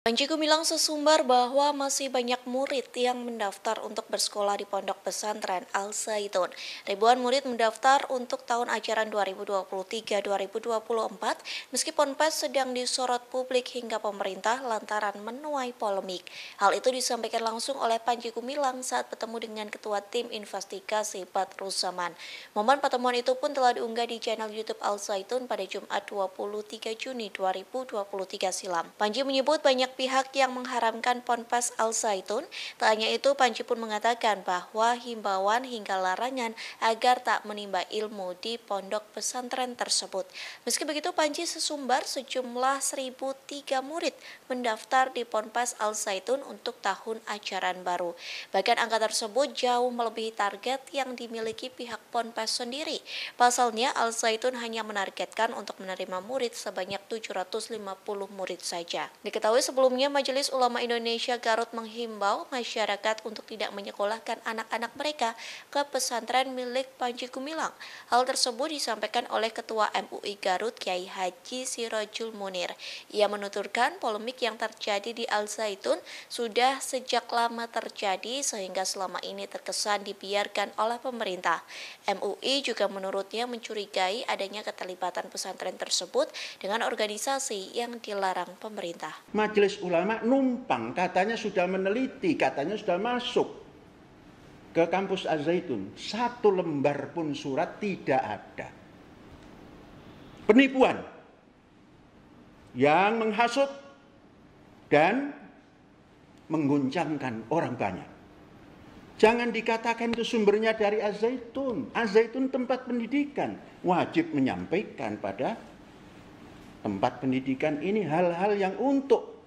Panji Gumilang sesumbar bahwa masih banyak murid yang mendaftar untuk bersekolah di Pondok Pesantren Al Zaitun. Ribuan murid mendaftar untuk tahun ajaran 2023-2024 meski Ponpes sedang disorot publik hingga pemerintah lantaran menuai polemik. Hal itu disampaikan langsung oleh Panji Gumilang saat bertemu dengan Ketua Tim Investigasi Pat Rusaman. Momen pertemuan itu pun telah diunggah di channel YouTube Al Zaitun pada Jumat 23 Juni 2023 silam. Panji menyebut banyak banyak pihak yang mengharamkan ponpes Al Zaitun. Tak hanya itu, Panji pun mengatakan bahwa himbauan hingga larangan agar tak menimba ilmu di pondok pesantren tersebut. Meski begitu, Panji sesumbar sejumlah 1.003 murid mendaftar di ponpes Al Zaitun untuk tahun ajaran baru. Bahkan angka tersebut jauh melebihi target yang dimiliki pihak ponpes sendiri. Pasalnya, Al Zaitun hanya menargetkan untuk menerima murid sebanyak 750 murid saja. Diketahui sebelum Sebelumnya, Majelis Ulama Indonesia Garut menghimbau masyarakat untuk tidak menyekolahkan anak-anak mereka ke pesantren milik Panji Gumilang. Hal tersebut disampaikan oleh Ketua MUI Garut Kiai Haji Sirojul Munir. Ia menuturkan polemik yang terjadi di Al Zaitun sudah sejak lama terjadi sehingga selama ini terkesan dibiarkan oleh pemerintah. MUI juga menurutnya mencurigai adanya keterlibatan pesantren tersebut dengan organisasi yang dilarang pemerintah. Majelis majelis ulama numpang, katanya sudah meneliti, katanya sudah masuk ke kampus Az-Zaitun. Satu lembar pun surat tidak ada. Penipuan yang menghasut dan mengguncangkan orang banyak. Jangan dikatakan itu sumbernya dari Az-Zaitun. tempat pendidikan. Wajib menyampaikan pada tempat pendidikan ini hal-hal yang untuk